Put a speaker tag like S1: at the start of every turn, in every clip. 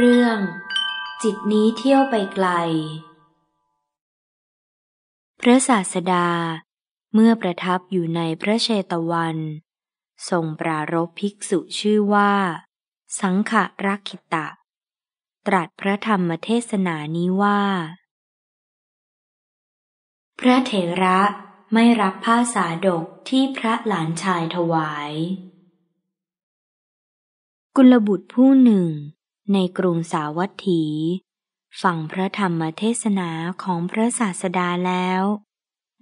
S1: เรื่องจิตนี้เที่ยวไปไกล พระศาสดาเมื่อประทับอยู่ในพระเชตวันทรงปรารบภิกษุชื่อว่า สังขรักขิตะ ตรัสพระธรรมเทศนานี้ว่า พระเถระไม่รับผ้าสาดกที่พระหลานชายถวายกุลบุตรผู้หนึ่งในกรุงสาวัตถี ฟังพระธรรมเทศนาของพระศาสดาแล้ว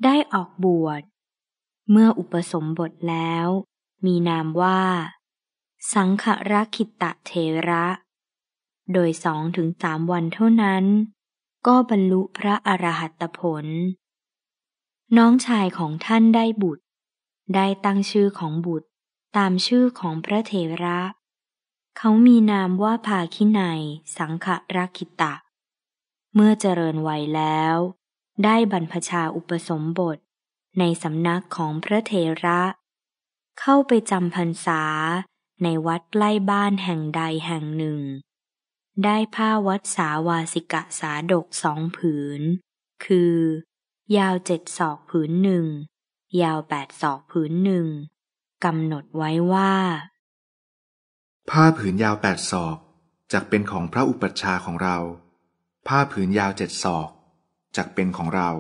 S1: ได้ออกบวช เมื่ออุปสมบทแล้ว มีนามว่า สังขรคิตะเทระ โดยสองถึงสามวันเท่านั้น ก็บรรลุพระอรหัตผล น้องชายของท่านได้บุตร ได้ตั้งชื่อของบุตรตามชื่อของพระเทระเขามีนามว่าภาคินัยสังขรคิตะ เมื่อเจริญวัยแล้ว ได้บรรพชาอุปสมบท ในสำนักของพระเทระ เข้าไปจำพรรษาในวัดใกล้บ้านแห่งใดแห่งหนึ่ง ได้ผ้าวัดสาวาสิกะสาดกสองผืน คือ ยาวเจ็ดศอกผืนหนึ่ง ยาวแปดศอกผืนหนึ่งกำหนดไว้ว่า
S2: ผ้าผืนยาวแปดศอกจากเป็นของพระอุปัชฌาย์ของเรา ผ้าผืนยาวเจ็ดศอกจากเป็นของเรา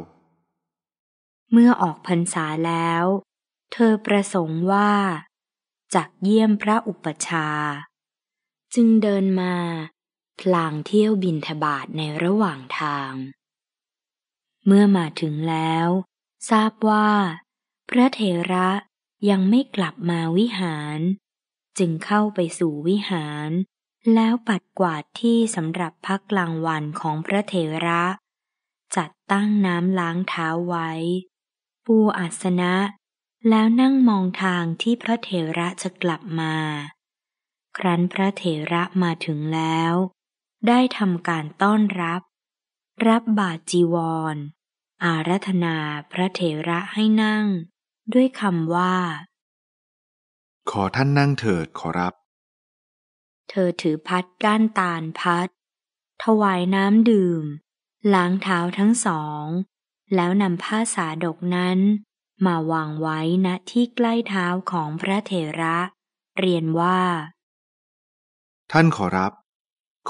S1: เมื่อออกพรรษาแล้ว เธอประสงค์ว่าจักเยี่ยมพระอุปัชฌาจึงเดินมาพลางเที่ยวบินทบาทในระหว่างทาง เมื่อมาถึงแล้ว ทราบว่าพระเถระยังไม่กลับมาวิหารจึงเข้าไปสู่วิหาร แล้วปัดกวาดที่สำหรับพักกลางวันของพระเถระ จัดตั้งน้ำล้างเท้าไว้ปูอัสนะแล้วนั่งมองทางที่พระเถระจะกลับมา ครั้นพระเถระมาถึงแล้ว ได้ทำการต้อนรับ รับบาจีวร อารัธนาพระเถระให้นั่ง ด้วยคำว่า
S2: ขอท่านนั่งเถิดขอรับ
S1: เธอถือพัดก้านตาลพัด ถวายน้ำดื่ม ล้างเท้าทั้งสอง แล้วนำผ้าสาดกนั้นมาวางไว้ณที่ใกล้เท้าของพระเถระ เรียนว่า
S2: ท่านขอรับ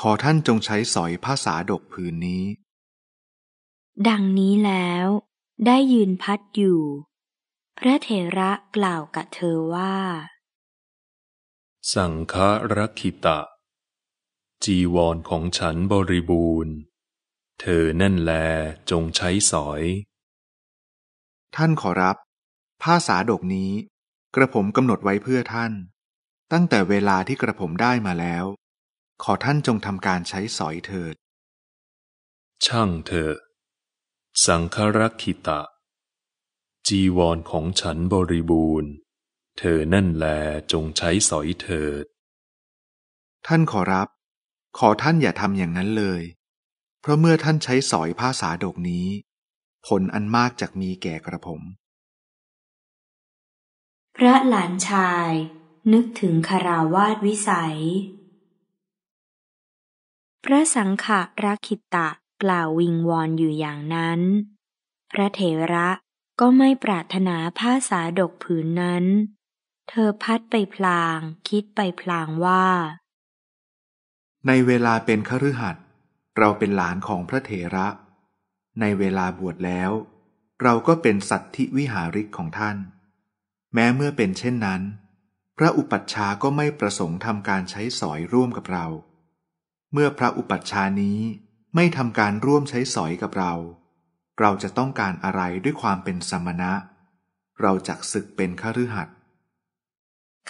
S2: ขอท่านจงใช้สอยผ้าสาดกผืนนี้
S1: ดังนี้แล้ว ได้ยืนพัดอยู่ พระเถระกล่าวกับเธอว่า
S3: สังฆรคิตะ จีวรของฉันบริบูรณ์ เธอนั่นแลจงใช้สอย ท่านขอรับผ้าสาดกนี้กระผมกำหนด
S2: ไว้เพื่อท่าน ตั้งแต่เวลาที่กระผมได้มาแล้ว ขอท่านจงทำ
S3: การใช้สอยเถิด ช่างเถอะสังฆรคิตะ จีวรของฉันบริบูรณ์เธอนั่นแลจงใช้สอยเถิด ท่านขอรับ ขอ
S2: ท่านอย่าทำอย่างนั้นเลย เพราะเมื่อท่านใช้สอยผ้าสาดกนี้ ผลอันมากจากมีแก่กระผม
S1: พระหลานชายนึกถึงคาราวาสวิสัย พระสังขารักขิตะ กล่าววิงวอนอยู่อย่างนั้น พระเถระก็ไม่ปรารถนาผ้าสาดกผืนนั้นเธอพัดไปพลางคิดไปพลางว่า
S2: ในเวลาเป็นคฤหัสถ์เราเป็นหลานของพระเถระ ในเวลาบวชแล้ว เราก็เป็นสัตธิวิหาริกของท่าน แม้เมื่อเป็นเช่นนั้น พระอุปัชฌาย์ก็ไม่ประสงค์ทำการใช้สอยร่วมกับเรา เมื่อพระอุปัชฌานี้ไม่ทำการร่วมใช้สอยกับเรา เราจะต้องการอะไรด้วยความเป็นสมณะ เราจักศึกเป็นคฤหัสถ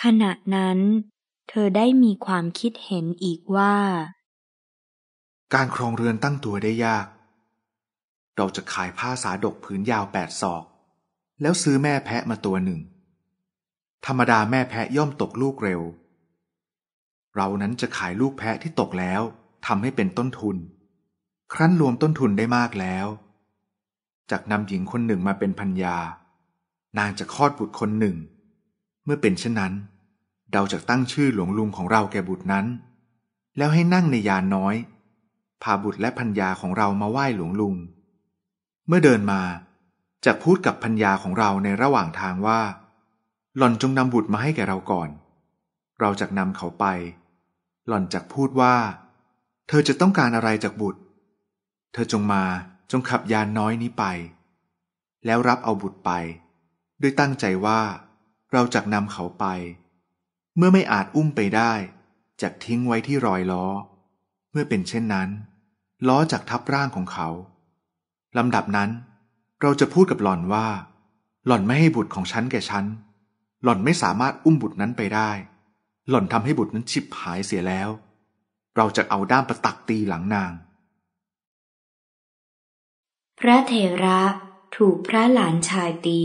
S1: ขณะนั้น เธอได้มีความคิดเห็นอีกว่า
S2: การครองเรือนตั้งตัวได้ยาก เราจะขายผ้าสาดกผืนยาวแปดศอก แล้วซื้อแม่แพะมาตัวหนึ่ง ธรรมดาแม่แพะย่อมตกลูกเร็ว เรานั้นจะขายลูกแพะที่ตกแล้วทำให้เป็นต้นทุน ครั้นรวมต้นทุนได้มากแล้ว จากนำหญิงคนหนึ่งมาเป็นพัญญานางจะคลอดบุตรคนหนึ่งเมื่อเป็นเช่นนั้น เราจะตั้งชื่อหลวงลุงของเราแก่บุตรนั้น แล้วให้นั่งในยานน้อย พาบุตรและพัญญาของเรามาไหว้หลวงลุง เมื่อเดินมาจะพูดกับพัญญาของเราในระหว่างทางว่า หล่อนจงนำบุตรมาให้แก่เราก่อน เราจะนำเขาไป หล่อนจะพูดว่า เธอจะต้องการอะไรจากบุตร เธอจงมาจงขับยานน้อยนี้ไป แล้วรับเอาบุตรไปด้วยตั้งใจว่าเราจักนำเขาไป เมื่อไม่อาจอุ้มไปได้จักทิ้งไว้ที่รอยล้อ เมื่อเป็นเช่นนั้น ล้อจักทับร่างของเขาลำดับนั้น เราจะพูดกับหล่อนว่า หล่อนไม่ให้บุตรของฉันแก่ฉันหล่อนไม่สามารถอุ้มบุตรนั้นไปได้ หล่อนทำให้บุตรนั้นฉิบหายเสียแล้ว เราจะเอาด้ามประตักตีหลังนาง
S1: พระเถระถูกพระหลานชายตี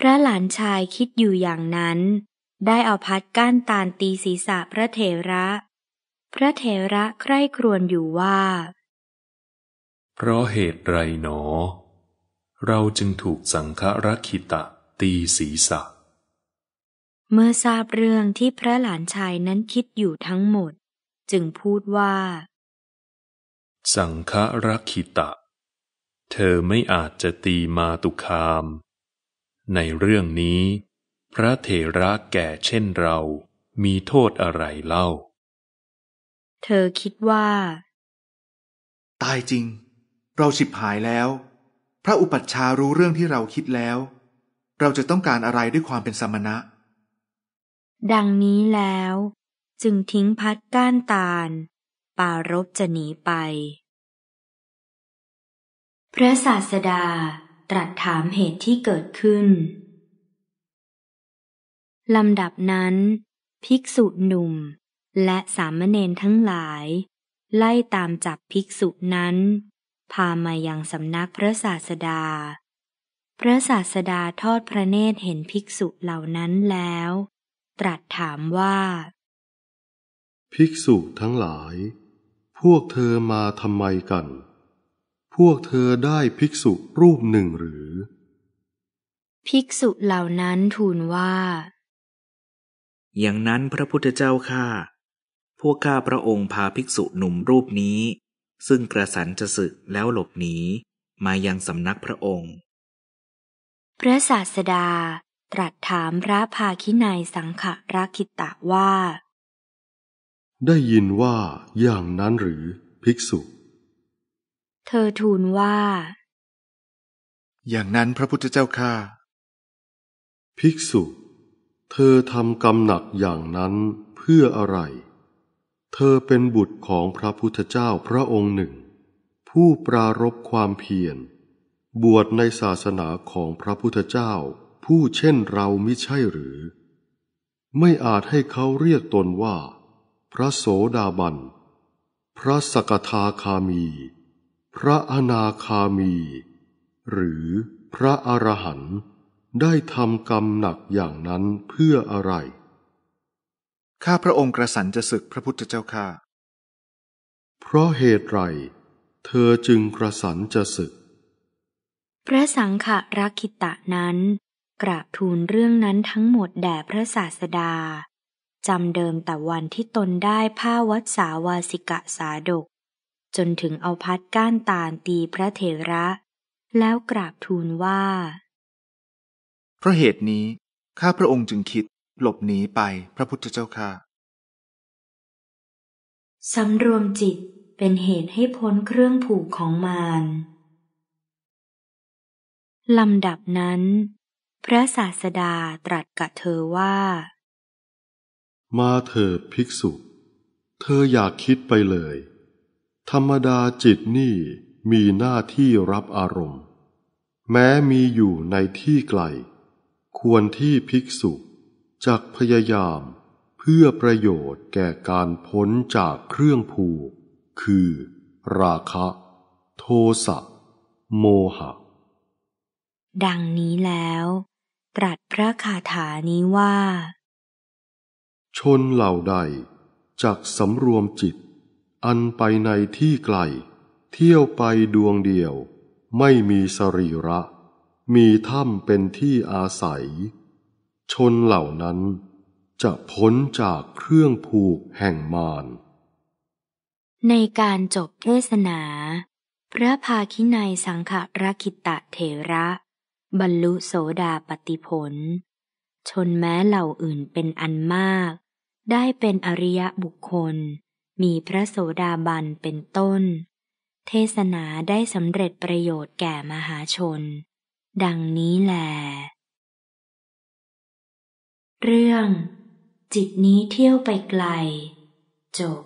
S1: พระหลานชายคิดอยู่อย่างนั้น ได้เอาพัดก้านตาลตีศีรษะพระเถระ พระเถระใคร่ครวญอยู่ว่า
S3: เพราะเหตุไรหนอ เราจึงถูกสังฆรักิตะตีศีรษะ
S1: เมื่อทราบเรื่องที่พระหลานชายนั้นคิดอยู่ทั้งหมด จึงพูดว่า
S3: สังฆรักิตะ เธอไม่อาจจะตีมาตุคามในเรื่องนี้ พระเถระแก่เช่นเรามีโทษอะไรเล่า
S1: เธอคิดว่า
S3: ตายจริง เรา
S2: ฉิบหายแล้ว พระอุปัชฌารู้เรื่องที่เราคิดแล้ว เราจะต้องการอะไรด้วยความเป็นสมณะ
S1: ดังนี้แล้ว จึงทิ้งพัดก้านตาล ปารบจะหนีไป พระศาสดาตรัสถามเหตุที่เกิดขึ้น ลำดับนั้น ภิกษุหนุ่ม และสามเณรทั้งหลาย ไล่ตามจับภิกษุนั้น พามายังสำนักพระศาสดา พระศาสดาทอดพระเนตรเห็นภิกษุเหล่านั้นแล้ว ตรัสถามว่า
S4: ภิกษุทั้งหลาย พวกเธอมาทำไมกันพวกเธอได้ภิกษุรูปหนึ่งหรือ
S1: ภิกษุเหล่านั้นทูลว่า
S2: อย่างนั้นพระพุทธเจ้าค่าพวกข้าพระองค์พาภิกษุหนุ่มรูปนี้ ซึ่งกระสันจะศึกแล้วหลบหนี มายังสำนักพระองค์
S1: พระศาสดาตรัสถามพระภาคินายสังขรคิตะว่า
S4: ได้ยินว่าอย่างนั้นหรือภิกษุ
S1: เธอทูลว่า
S4: อย่างนั้นพระพุทธเจ้าข้าภิกษุ เธอทำกรรมหนักอย่างนั้นเพื่ออะไร เธอเป็นบุตรของพระพุทธเจ้าพระองค์หนึ่ง ผู้ปรารบความเพียรบวชในศาสนาของพระพุทธเจ้า ผู้เช่นเรามิใช่หรือ ไม่อาจให้เขาเรียกตนว่า พระโสดาบันพระสกทาคามีพระอนาคามี หรือพระอรหันต์ได้ทำกรรมหนักอย่างนั้นเพื่ออะไร ข้าพระองค์กระสันจะศึกพระพุทธเจ้าข้าเพราะเหตุไรเธอจึงกระสันจะศึก
S1: พระสังฆรักขิตะนั้น กราบทูลเรื่องนั้นทั้งหมดแด่พระศาสดาจำเดิมแต่วันที่ตนได้ผ้าวัดสาวาสิกะสาดกจนถึงเอาพัดก้านตาลตีพระเถระ แล้วกราบทูลว่า
S2: เพราะเหตุนี้ ข้าพระองค์จึงคิดหลบหนีไปพระพุทธเจ้าค่ะ
S1: สำรวมจิตเป็นเหตุให้พ้นเครื่องผูกของมารลำดับนั้น พระศาสดาตรัสกับเธอว่า
S4: มาเถิดภิกษุ เธออยากคิดไปเลยธรรมดาจิตนี่มีหน้าที่รับอารมณ์ แม้มีอยู่ในที่ไกล ควรที่ภิกษุจักพยายาม เพื่อประโยชน์แก่การพ้นจากเครื่องผูก คือราคะ โทสะ โมหะ
S1: ดังนี้แล้ว ตรัสพระคาถานี้ว่า
S4: ชนเหล่าใดจักสำรวมจิตอันไปในที่ไกล เที่ยวไปดวงเดียว ไม่มีสรีระ มีถ้ำเป็นที่อาศัย ชนเหล่านั้นจะพ้นจากเครื่องผูกแห่งมาร
S1: ในการจบเทศนา พระภาคินัยสังขรคิตะเถระ บรรลุโสดาปติผล ชนแม้เหล่าอื่นเป็นอันมาก ได้เป็นอริยบุคคลมีพระโสดาบันเป็นต้น เทศนาได้สำเร็จประโยชน์แก่มหาชน ดังนี้แหลเรื่อง จิตนี้เที่ยวไปไกลจบ